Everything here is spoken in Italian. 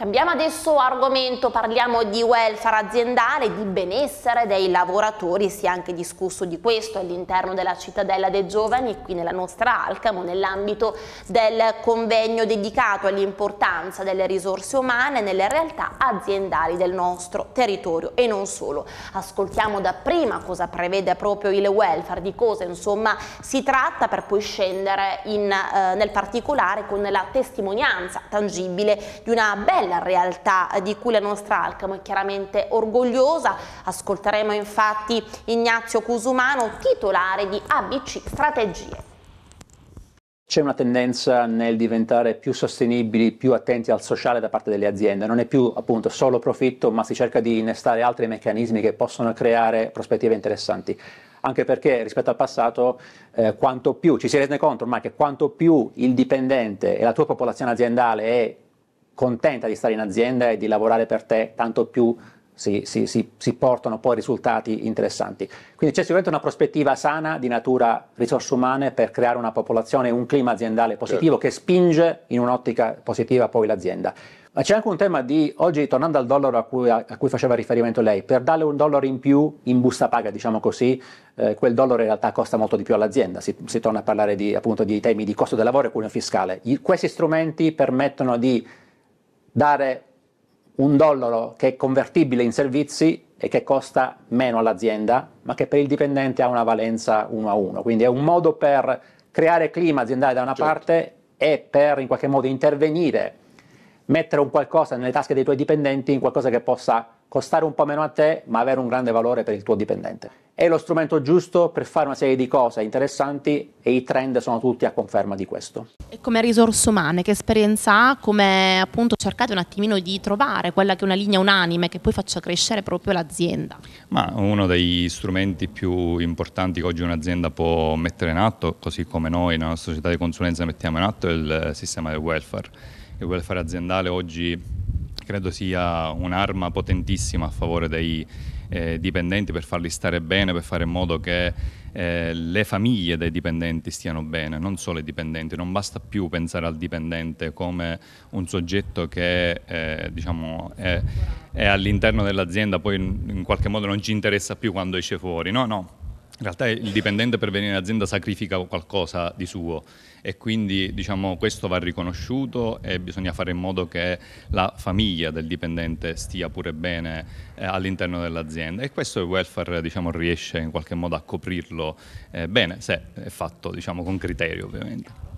Cambiamo adesso argomento, parliamo di welfare aziendale, di benessere dei lavoratori, si è anche discusso di questo all'interno della cittadella dei giovani qui nella nostra Alcamo nell'ambito del convegno dedicato all'importanza delle risorse umane nelle realtà aziendali del nostro territorio e non solo. Ascoltiamo dapprima cosa prevede proprio il welfare, di cosa insomma si tratta per poi scendere in, eh, nel particolare con la testimonianza tangibile di una bella la realtà di cui la nostra Alcamo è chiaramente orgogliosa. Ascolteremo infatti Ignazio Cusumano, titolare di ABC Strategie. C'è una tendenza nel diventare più sostenibili, più attenti al sociale da parte delle aziende, non è più appunto solo profitto, ma si cerca di innestare altri meccanismi che possono creare prospettive interessanti. Anche perché rispetto al passato, eh, quanto più ci si rende conto ormai che quanto più il dipendente e la tua popolazione aziendale è contenta di stare in azienda e di lavorare per te, tanto più si, si, si, si, portano poi risultati interessanti. Quindi c'è sicuramente una prospettiva sana di natura risorse umane per creare una popolazione, un clima aziendale positivo certo. che spinge in un'ottica positiva poi l'azienda. Ma c'è anche un tema di, oggi tornando al dollaro a cui, a, a cui faceva riferimento lei, per darle un dollaro in più in busta paga, diciamo così, eh, quel dollaro in realtà costa molto di più all'azienda, si, si torna a parlare di, appunto di temi di costo del lavoro e cuneo fiscale. I, questi strumenti permettono di dare un dollaro che è convertibile in servizi e che costa meno all'azienda, ma che per il dipendente ha una valenza uno a uno. Quindi è un modo per creare clima aziendale da una certo. parte e per in qualche modo intervenire mettere un qualcosa nelle tasche dei tuoi dipendenti, in qualcosa che possa costare un po' meno a te, ma avere un grande valore per il tuo dipendente. È lo strumento giusto per fare una serie di cose interessanti e i trend sono tutti a conferma di questo. E come risorse umane, che esperienza ha? Come appunto cercate un attimino di trovare quella che è una linea unanime che poi faccia crescere proprio l'azienda? Ma uno degli strumenti più importanti che oggi un'azienda può mettere in atto, così come noi nella società di consulenza mettiamo in atto, è il eh, sistema del welfare il welfare aziendale oggi credo sia un'arma potentissima a favore dei eh, dipendenti per farli stare bene, per fare in modo che eh, le famiglie dei dipendenti stiano bene, non solo i dipendenti. Non basta più pensare al dipendente come un soggetto che eh, diciamo, è, è, all'interno dell'azienda, poi in, qualche modo non ci interessa più quando esce fuori. No, no, in realtà il dipendente per venire in azienda sacrifica qualcosa di suo e quindi diciamo, questo va riconosciuto e bisogna fare in modo che la famiglia del dipendente stia pure bene eh, all'interno dell'azienda e questo il welfare diciamo, riesce in qualche modo a coprirlo eh, bene, se è fatto diciamo, con criterio ovviamente.